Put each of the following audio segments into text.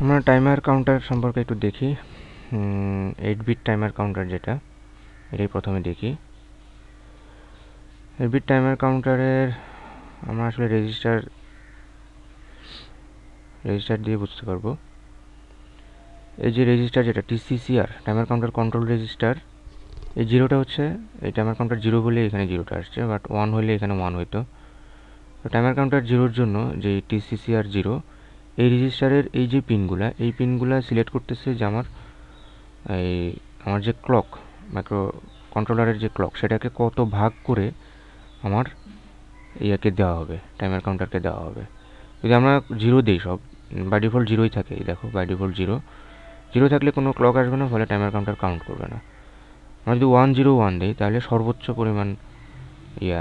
আমরা timer counter সম্পর্কে একটু দেখি এইট বিট টাইমার কাউন্টার যেটা এটাই প্রথমে দেখি এইট বিট টাইমার কাউন্টারের আমরা আসলে রেজিস্টার রেজিস্টার দিয়ে বুঝতে পারবো এই যে রেজিস্টার যেটা TCCR timer counter control register এই জিরোটা হচ্ছে এই টাইমার কাউন্টার জিরো হলে এখানে জিরোটা আসছে বাট ওয়ান হলে এখানে ওয়ান হইতো তো টাইমার কাউন্টার জিরোর জন্য যে টিসিসিআর জিরো এই রেজিস্টারের এই যে পিনগুলা এই পিনগুলা সিলেক্ট করতেছে যে আমার এই আমার যে ক্লক মাইক্রো কন্ট্রোলারের যে ক্লক সেটাকে কত ভাগ করে আমার ইয়াকে দেওয়া হবে টাইমার কাউন্টারকে দেওয়া হবে যদি আমরা জিরো দিই সব বাই ডিফল্ট জিরোই থাকে দেখো বাই ডিফল্ট জিরো জিরো থাকলে কোনো ক্লক আসবে না ফলে টাইমার কাউন্টার কাউন্ট করবে না আমরা যদি ওয়ান জিরো ওয়ান দিই তাহলে সর্বোচ্চ পরিমাণ ইয়া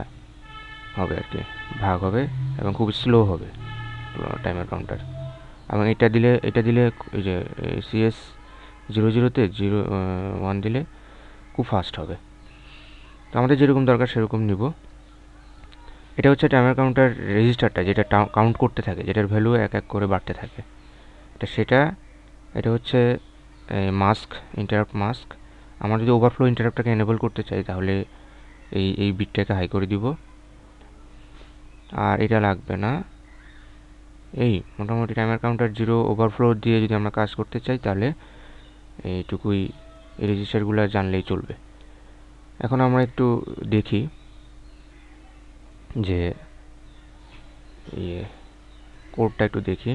হবে আর কি ভাগ হবে এবং খুব স্লো হবে টাইমার কাউন্টার এবং এটা দিলে এটা দিলে এই যে সিএস জিরো জিরোতে জিরো ওয়ান দিলে খুব ফাস্ট হবে তো আমাদের যেরকম দরকার সেরকম নিব এটা হচ্ছে টাইমার কাউন্টার রেজিস্টারটা যেটা কাউন্ট করতে থাকে যেটার ভ্যালু এক এক করে বাড়তে থাকে এটা সেটা এটা হচ্ছে মাস্ক ইন্টারাপ্ট মাস্ক আমরা যদি ওভারফ্লো ইন্টারাপ্টটাকে এনেবল করতে চাই তাহলে এই এই বিটটাকে হাই করে দিব আর এটা লাগবে না এই মোটামুটি টাইমার কাউন্টার জিরো ওভারফ্লো দিয়ে যদি আমরা কাজ করতে চাই তাহলে এইটুকুই রেজিস্টারগুলো জানলেই চলবে এখন আমরা একটু দেখি যে ইয়ে কোডটা একটু দেখি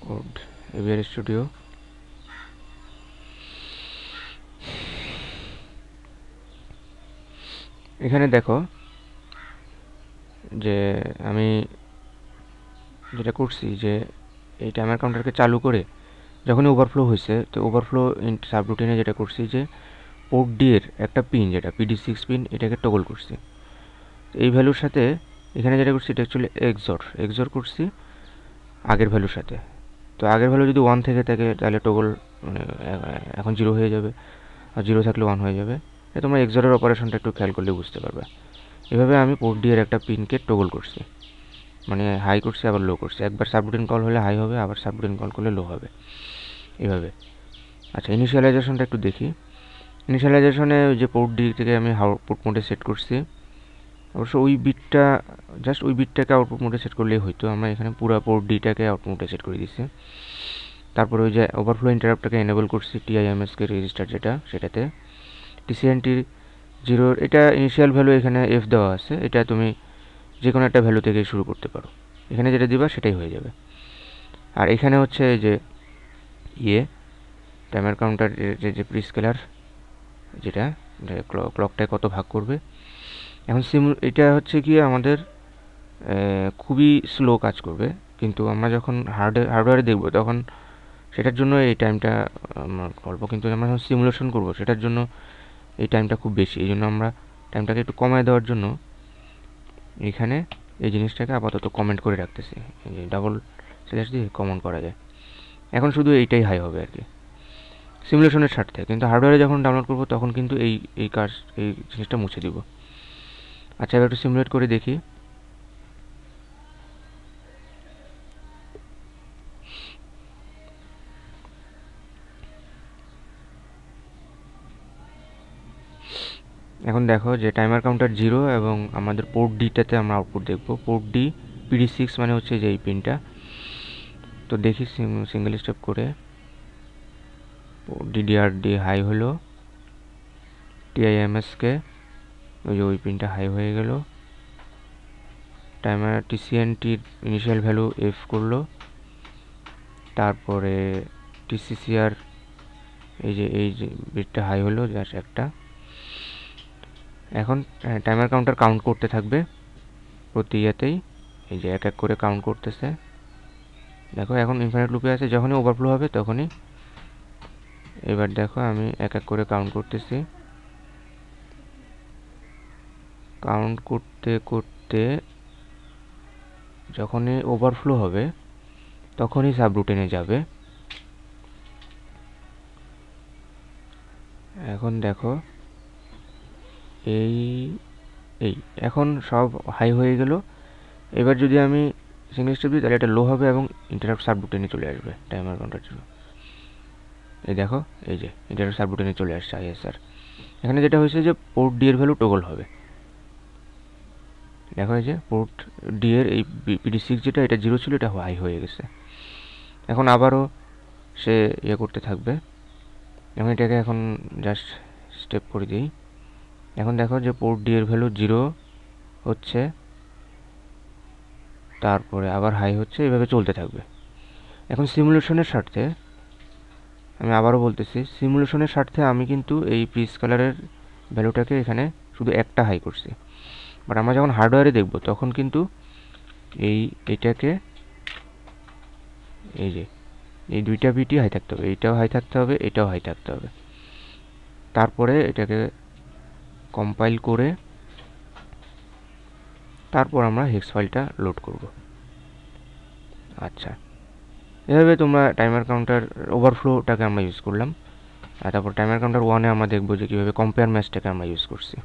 কোড এভিয়ার স্টুডিও এখানে দেখো যে আমি যেটা করছি যে এই টাইমার কাউন্টারকে চালু করে যখনই ওভারফ্লো হয়েছে তো ওভারফ্লো সাবরুটিনে যেটা করছি যে পোর্ট ডি এর একটা পিন যেটা পিডি সিক্স পিন এটাকে টগল করছি এই ভ্যালুর সাথে এখানে যেটা করছি এটা অ্যাকচুয়ালি এক্সর এক্সর করছি আগের ভ্যালুর সাথে তো আগের ভ্যালু যদি ওয়ান থেকে থাকে তাহলে টগল মানে এখন জিরো হয়ে যাবে আর জিরো থাকলে ওয়ান হয়ে যাবে এ তোমার এক্সরের অপারেশনটা একটু খেয়াল করলে বুঝতে পারবে এভাবে আমি পোর্ট ডিয়ের একটা পিনকে টগল করছি মানে হাই করছি আবার লো করছি একবার সাবরুটিন কল হলে হাই হবে আবার সাবরুটিন কল করলে লো হবে এভাবে আচ্ছা ইনিশিয়ালাইজেশনটা একটু দেখি ইনিশিয়ালাইজেশনে যে পোর্ট ডি থেকে আমি আউটপুট মোডে সেট করছি অবশ্য ওই বিটটা জাস্ট ওই বিটটাকে আউটপুট মোডে সেট করলেই হইতো আমরা এখানে পুরো পোর্ট ডিটাকে আউটপুট মোডে সেট করে দিচ্ছি তারপরে ওই যে ওভারফ্লো ইন্টারাপ্টটাকে এনেবল করছি টিআইএমএসকে রেজিস্টার যেটা সেটাতে টিসিএনটি জিরোর এটা ইনিশিয়াল ভ্যালু এখানে এফ দেওয়া আছে এটা তুমি যে কোনো একটা ভ্যালু থেকে শুরু করতে পারো এখানে যেটা দিবা সেটাই হয়ে যাবে আর এখানে হচ্ছে এই যে ইয়ে টাইমার কাউন্টার যে যে প্রিস্কেলার যেটা ক্লকটায় কত ভাগ করবে এখন সিম এটা হচ্ছে কি আমাদের খুবই স্লো কাজ করবে কিন্তু আমরা যখন হার্ড হার্ডওয়্যারে দেখব তখন সেটার জন্য এই টাইমটা করবো কিন্তু আমরা যখন সিমুলেশন করবো সেটার জন্য এই টাইমটা খুব বেশি এই জন্য আমরা টাইমটাকে একটু কমায় দেওয়ার জন্য এখানে এই জিনিসটাকে আপাতত কমেন্ট করে রাখতেছি ডাবল স্ল্যাশ দিয়ে কমন করা যায় এখন শুধু এইটাই হাই হবে আর কি সিমুলেশনের স্বার্থে কিন্তু হার্ডওয়্যারে যখন ডাউনলোড করবো তখন কিন্তু এই এই কাজ এই জিনিসটা মুছে দিব আচ্ছা এবার একটু সিমুলেট করে দেখি এখন দেখো যে টাইমার কাউন্টার জিরো এবং আমাদের পোর্ট ডিটাতে আমরা আউটপুট দেখব পোর্ট ডি পিডি সিক্স মানে হচ্ছে যে এই পিনটা তো দেখি সিঙ্গেল স্টেপ করে ডিডিআর ডি হাই হলো টিআইএমএসকে ওই যে ওই পিনটা হাই হয়ে গেল টাইমার টিসিএনটির ইনিশিয়াল ভ্যালু এফ করলো তারপরে টিসিসিআর এই যে এই যে বিটটা হাই হলো জাস্ট একটা এখন টাইমার কাউন্টার কাউন্ট করতে থাকবে প্রতি ইয়েতেই এই যে এক এক করে কাউন্ট করতেছে দেখো এখন ইনফাইনাইট লুপে আছে যখনই ওভারফ্লো হবে তখনই এবার দেখো আমি এক এক করে কাউন্ট করতেছি কাউন্ট করতে করতে যখনই ওভারফ্লো হবে তখনই রুটিনে যাবে এখন দেখো এই এই এখন সব হাই হয়ে গেল এবার যদি আমি সিঙ্গেল স্টেপ দিই তাহলে এটা লো হবে এবং ইন্টারাপ্ট নিয়ে চলে আসবে টাইমার কাউন্টার জন্য এই দেখো এই যে ইন্টারাপ্ট নিয়ে চলে আসছে আইএসআর এখানে যেটা হয়েছে যে পোর্ট ডি এর ভ্যালু টোগল হবে দেখো এই যে পোর্ট ডি এর এই পিডি সিক্স যেটা এটা জিরো ছিল এটা হাই হয়ে গেছে এখন আবারও সে ইয়ে করতে থাকবে এবং এটাকে এখন জাস্ট স্টেপ করে দিই এখন দেখো যে পোর্ট ডি এর ভ্যালু জিরো হচ্ছে তারপরে আবার হাই হচ্ছে এভাবে চলতে থাকবে এখন সিমুলেশনের স্বার্থে আমি আবারও বলতেছি সিমুলেশনের স্বার্থে আমি কিন্তু এই পিস কালারের ভ্যালুটাকে এখানে শুধু একটা হাই করছি বাট আমরা যখন হার্ডওয়্যারে দেখব তখন কিন্তু এই এটাকে এই যে এই দুইটা বিটি হাই থাকতে হবে এইটাও হাই থাকতে হবে এটাও হাই থাকতে হবে তারপরে এটাকে কম্পাইল করে তারপর আমরা হেক্স ফাইলটা লোড করব আচ্ছা এভাবে তোমরা টাইমার কাউন্টার ওভারফ্লোটাকে আমরা ইউজ করলাম তারপর টাইমার কাউন্টার ওয়ানে আমরা দেখবো যে কীভাবে কম্পেয়ার ম্যাচটাকে আমরা ইউজ করছি